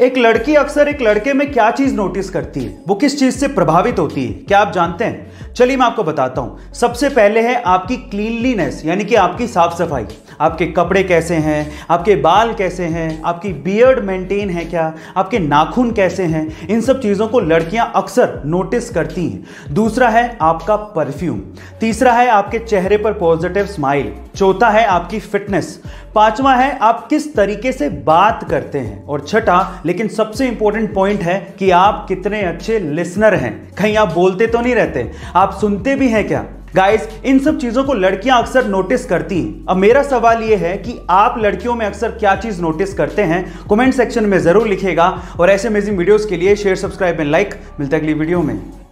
एक लड़की अक्सर एक लड़के में क्या चीज नोटिस करती है वो किस चीज से प्रभावित होती है क्या आप जानते हैं चलिए मैं आपको बताता हूं सबसे पहले है आपकी क्लीनलीनेस यानी कि आपकी साफ सफाई आपके कपड़े कैसे हैं आपके बाल कैसे हैं आपकी बियर्ड मेंटेन है क्या आपके नाखून कैसे हैं इन सब चीज़ों को लड़कियां अक्सर नोटिस करती हैं दूसरा है आपका परफ्यूम तीसरा है आपके चेहरे पर पॉजिटिव स्माइल चौथा है आपकी फिटनेस पांचवा है आप किस तरीके से बात करते हैं और छठा लेकिन सबसे इंपॉर्टेंट पॉइंट है कि आप कितने अच्छे लिसनर हैं कहीं आप बोलते तो नहीं रहते आप सुनते भी हैं क्या गाइस इन सब चीजों को लड़कियां अक्सर नोटिस करती हैं अब मेरा सवाल यह है कि आप लड़कियों में अक्सर क्या चीज नोटिस करते हैं कमेंट सेक्शन में जरूर लिखेगा और ऐसे अमेजिंग वीडियोस के लिए शेयर सब्सक्राइब एंड लाइक मिलता अगली वीडियो में